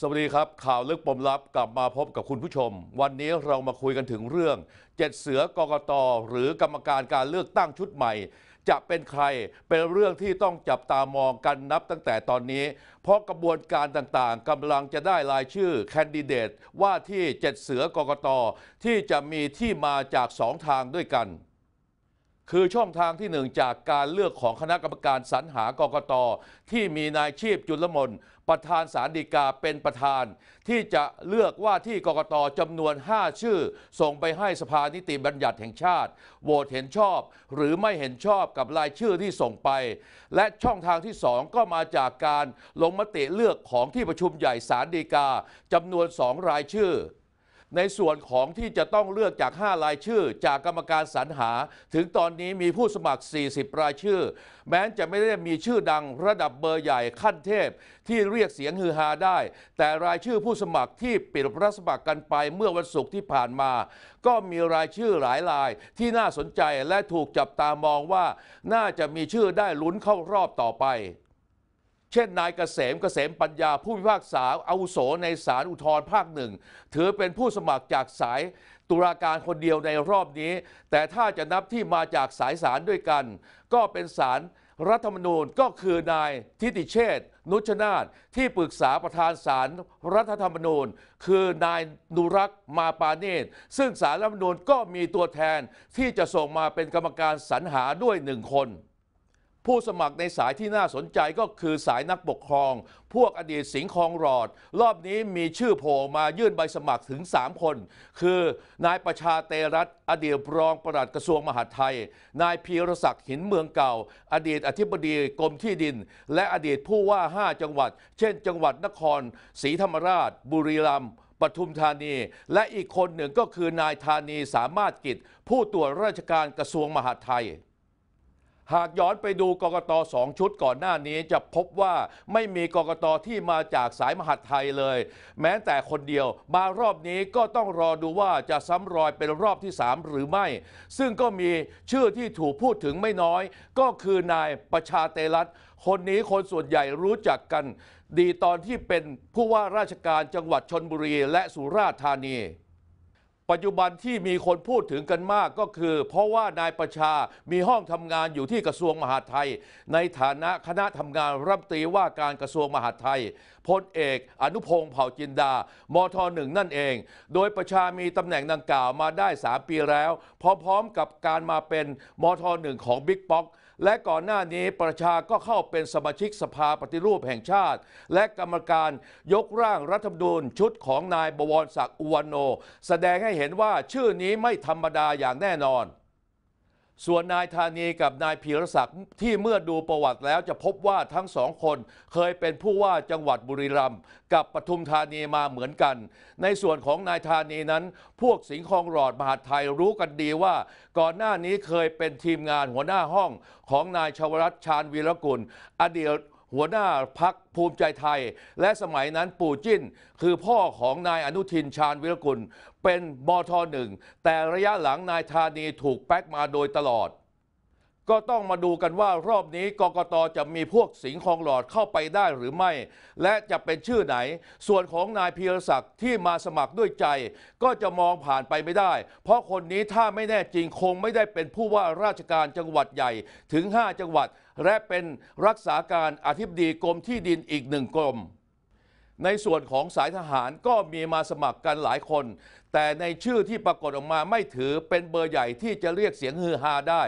สวัสดีครับข่าวลึกปมลับกลับมาพบกับคุณผู้ชม วันนี้เรามาคุยกันถึงเรื่องเจ็ดเสือกกตหรือกรรมการการเลือกตั้งชุดใหม่ จะเป็นใครเป็นเรื่องที่ต้องจับตามองกันนับตั้งแต่ตอนนี้ เพราะกระบวนการต่างๆกำลังจะได้รายชื่อแคนดิเดตว่าที่เจ็ดเสือกกตที่จะมีที่มาจากสองทางด้วยกันคือช่องทางที่หนึ่งจากการเลือกของคณะกรรมการสรรหากกตที่มีนายชีพจุลมนประธานสารดีกาเป็นประธาน ที่จะเลือกว่าที่กกตจำนวน 5 ชื่อ ส่งไปให้สภานิติบัญญัติแห่งชาติโหวตเห็นชอบ หรือไม่เห็นชอบกับรายชื่อที่ส่งไป และช่องทางที่ 2 ก็มาจากการลงมติเลือกของที่ประชุมใหญ่สารดีกาจำนวน2รายชื่อในส่วนของที่จะต้องเลือกจาก 5 รายชื่อจากกรรมการสรรหา ถึงตอนนี้มีผู้สมัคร 40 รายชื่อ แม้จะไม่ได้มีชื่อดังระดับเบอร์ใหญ่ขั้นเทพ ที่เรียกเสียงฮือฮาได้ แต่รายชื่อผู้สมัครที่ปิดรับสมัครกันไปเมื่อวันศุกร์ที่ผ่านมา ก็มีรายชื่อหลายราย ที่น่าสนใจและถูกจับตามองว่า น่าจะมีชื่อได้ลุ้นเข้ารอบต่อไปเช่นนายเกษมเกษมปัญญาผู้พิพากษาอาวุโสในศาลอุทธรภาคหนึ่งถือเป็นผู้สมัครจากสายตุลาการคนเดียวในรอบนี้ แต่ถ้าจะนับที่มาจากสายศาลด้วยกัน ก็เป็นสารรัฐธรรมนูญก็คือนายทิติเชษนุชนาธที่ปรึกษาประธานศาลรรัฐธรรมนูญคือนายนุรักษ์มาปาเนตซึ่งศาลรัฐธรรมนูญก็มีตัวแทนที่จะส่งมาเป็นกรรมการสรรหาด้วยหนึ่งคนผู้สมัครในสายที่น่าสนใจก็คือสายนักปกครอง พวกอดีตสิงห์คองรอด รอบนี้มีชื่อโผล่มายื่นใบสมัครถึง 3 คน คือ นายประชาเตรัตอดีตรองปลัดกระทรวงมหาดไทย นายพีรศักดิ์หินเมืองเก่า อดีตอธิบดีกรมที่ดิน และอดีตผู้ว่า 5 จังหวัด เช่น จังหวัดนครศรีธรรมราช บุรีรัมย์ปทุมธานี และอีกคนหนึ่งก็คือนายธานีสามารถกิจ ผู้ตรวจราชการกระทรวงมหาดไทยหากย้อนไปดูกกตสองชุดก่อนหน้านี้จะพบว่าไม่มีกกตที่มาจากสายมหาดไทยเลย แม้แต่คนเดียวมารอบนี้ก็ต้องรอดูว่าจะซ้ำรอยเป็นรอบที่3หรือไม่ ซึ่งก็มีชื่อที่ถูกพูดถึงไม่น้อย ก็คือนายประชาเตลัตคนนี้คนส่วนใหญ่รู้จักกัน ดีตอนที่เป็นผู้ว่าราชการจังหวัดชนบุรีและสุราษฎร์ธานีปัจจุบันที่มีคนพูดถึงกันมากก็คือ เพราะว่านายประชามีห้องทำงานอยู่ที่กระทรวงมหาดไทย ในฐานะคณะทำงานรับตีว่าการกระทรวงมหาดไทยพลเอก อนุพงศ์เผ่าจินดามทหนึ่งนั่นเอง โดยประชามีตำแหน่งดังกล่าวมาได้ 3 ปีแล้วพร้อมๆ กับการมาเป็นมทหนึ่งของบิ๊กป๊อกและก่อนหน้านี้ประชาก็เข้าเป็นสมาชิกสภาปฏิรูปแห่งชาติ และกรรมการยกร่างรัฐธรรมนูญชุดของนายบวรศักดิ์อุวันโน แสดงให้เห็นว่าชื่อนี้ไม่ธรรมดาอย่างแน่นอนส่วนนายธานีกับนายพีรศักดิ์ที่เมื่อดูประวัติแล้วจะพบว่าทั้งสองคน เคยเป็นผู้ว่าจังหวัดบุรีรัมย์กับปทุมธานีมาเหมือนกัน ในส่วนของนายธานีนั้นพวกสิงห์คองหลอดมหาไทยรู้กันดีว่า ก่อนหน้านี้เคยเป็นทีมงานหัวหน้าห้องของนายชวรัตชาญวีรกุลอดีตหัวหน้าพักภูมิใจไทย และสมัยนั้นปู่จิ้น คือพ่อของนายอนุทินชาญวิรฬุลเป็นมทหนึ่งแต่ระยะหลังนายธานีถูกแป๊กมาโดยตลอด ก็ต้องมาดูกันว่ารอบนี้กกตจะมีพวกสิงคองหลอดเข้าไปได้หรือไม่ และจะเป็นชื่อไหน ส่วนของนายพีรศักดิ์ที่มาสมัครด้วยใจ ก็จะมองผ่านไปไม่ได้ เพราะคนนี้ถ้าไม่แน่จริงคงไม่ได้เป็นผู้ว่าราชการจังหวัดใหญ่ถึง 5 จังหวัดและเป็นรักษาการอธิบดีกรมที่ดินอีกหนึ่งกรม ในส่วนของสายทหารก็มีมาสมัครกันหลายคน แต่ในชื่อที่ปรากฏออกมาไม่ถือเป็นเบอร์ใหญ่ที่จะเรียกเสียงฮือฮาได้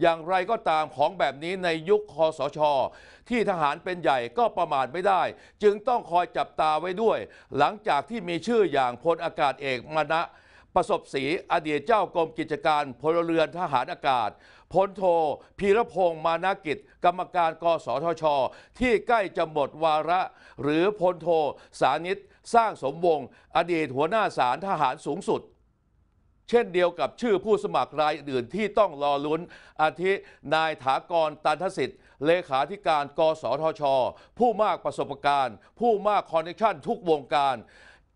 อย่างไรก็ตามของแบบนี้ในยุคคอสชที่ทหารเป็นใหญ่ก็ประมาทไม่ได้ จึงต้องคอยจับตาไว้ด้วย หลังจากที่มีชื่ออย่างพลอากาศเอกมณะประสบศรีอดีตเจ้ากรมกิจการพลเรือนทหารอากาศพลโทพีรพงศ์มานากิจ กรรมการกสทช ที่ใกล้จะหมดวาระ หรือพลโท สานิตสร้างสมวงอดีตหัวหน้าศาลทหารสูงสุด เช่นเดียวกับชื่อผู้สมัครรายอื่นที่ต้องรอลุ้น อาทินายถากรตันทสิทธิ์ เลขาธิการ กสทช ผู้มากประสบการณ์ ผู้มากคอนเนคชั่นทุกวงการ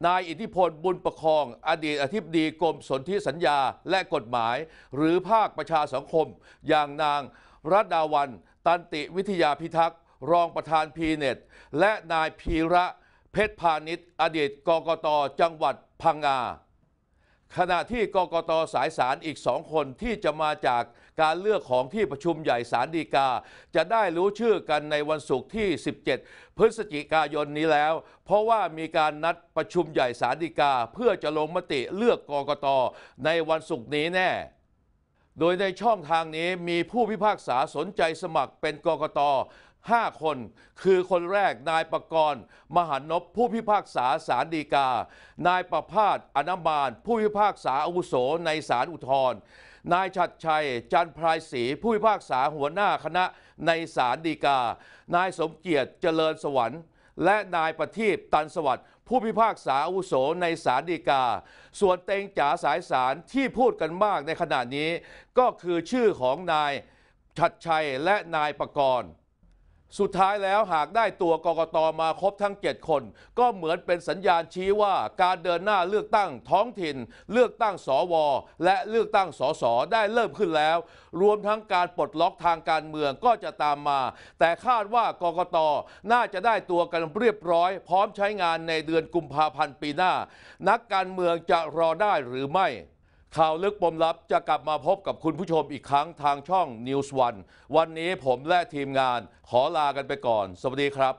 นายอิทธิพลบุญประคองอดีตอธิบดีกรมสนธิสัญญาและกฎหมาย หรือภาคประชาสังคมอย่างนางรัตดาวันตันติวิทยาพิทักษ์ รองประธานพีเน็ต และนายพีระ เพชรพาณิชย์อดีตกกต จังหวัดพังงาขณะที่กกตสายสารอีกสองคนที่จะมาจากการเลือกของที่ประชุมใหญ่สารดีกา จะได้รู้ชื่อกันในวันศุกร์ที่ 17 พฤศจิกายนนี้แล้ว เพราะว่ามีการนัดประชุมใหญ่สารดีกาเพื่อจะลงมติเลือกกกตในวันศุกร์นี้แน่ โดยในช่องทางนี้มีผู้พิพากษาสนใจสมัครเป็นกกต5 คน คือคนแรกนายประกรณ์ มหานพผู้พิพากษาสารดีกา นายประพาสอนามานผู้พิพากษาอาวุโสในศาลอุทธรณ์นายชัดชัย จันพรายศรีผู้พิพากษาหัวหน้าคณะในศาลดีกา นายสมเกียรติเจริญสวรรค์ และนายประทีปตันสวัสดิ์ผู้พิพากษาอุโสในศาลดีกา ส่วนเตงจ๋าสายสารที่พูดกันมากในขณะนี้ ก็คือชื่อของนายชัดชัยและนายประกรณ์สุดท้ายแล้วหากได้ตัวกกตมาครบทั้ง 7 คน ก็เหมือนเป็นสัญญาณชี้ว่า การเดินหน้าเลือกตั้งท้องถิ่น เลือกตั้งสวและเลือกตั้งสสได้เริ่มขึ้นแล้ว รวมทั้งการปลดล็อกทางการเมืองก็จะตามมา แต่คาดว่ากกตน่าจะได้ตัวกันเรียบร้อยพร้อมใช้งานในเดือนกุมภาพันธ์ปีหน้า นักการเมืองจะรอได้หรือไม่ข่าวลึกปมลับจะกลับมาพบกับคุณผู้ชมอีกครั้งทางช่อง News One วันนี้ผมและทีมงานขอลากันไปก่อนสวัสดีครับ